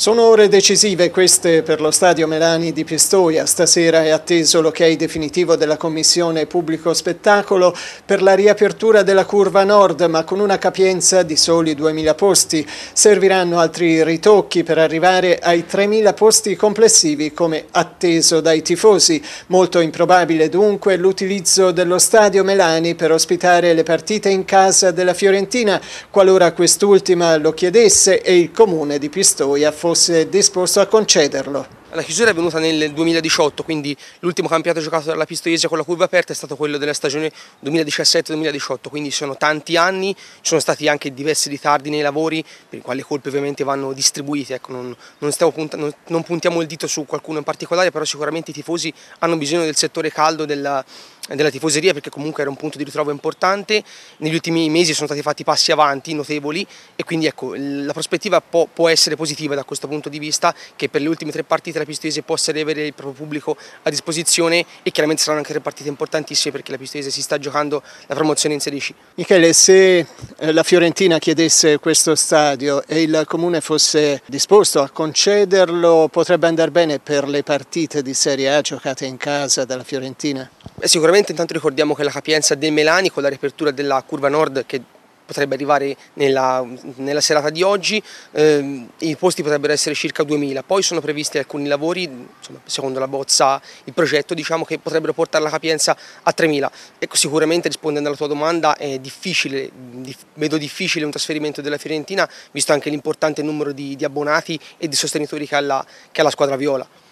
Sono ore decisive queste per lo stadio Melani di Pistoia. Stasera è atteso l'ok definitivo della Commissione Pubblico Spettacolo per la riapertura della curva nord, ma con una capienza di soli 2.000 posti. Serviranno altri ritocchi per arrivare ai 3.000 posti complessivi come atteso dai tifosi. Molto improbabile dunque l'utilizzo dello stadio Melani per ospitare le partite in casa della Fiorentina, qualora quest'ultima lo chiedesse e il comune di Pistoia fosse fosse disposto a concederlo. La chiusura è venuta nel 2018, quindi l'ultimo campionato giocato dalla Pistoiese con la curva aperta è stato quello della stagione 2017-2018, quindi sono tanti anni, ci sono stati anche diversi ritardi nei lavori, per i quali le colpe ovviamente vanno distribuite, ecco, non, non, punt non, non, puntiamo il dito su qualcuno in particolare, però sicuramente i tifosi hanno bisogno del settore caldo, della, della tifoseria perché comunque era un punto di ritrovo importante, negli ultimi mesi sono stati fatti passi avanti notevoli e quindi ecco, la prospettiva può, può, essere positiva da questo punto di vista che per le ultime tre partite la Pistoiese possa avere il proprio pubblico a disposizione e chiaramente saranno anche tre partite importantissime perché la Pistoiese si sta giocando la promozione in Serie C. Michele, se eh, la Fiorentina chiedesse questo stadio e il Comune fosse disposto a concederlo potrebbe andare bene per le partite di Serie A giocate in casa dalla Fiorentina? Beh, sicuramente sicuramente intanto ricordiamo che la capienza del Melani con la riapertura della curva nord che potrebbe arrivare nella, nella, serata di oggi, eh, i posti potrebbero essere circa 2000, poi sono previsti alcuni lavori, insomma, secondo la bozza, il progetto, diciamo che potrebbero portare la capienza a 3000. Ecco, sicuramente rispondendo alla tua domanda è difficile, dif vedo difficile un trasferimento della Fiorentina, visto anche l'importante numero di, di, abbonati e di sostenitori che ha la, che ha la squadra viola.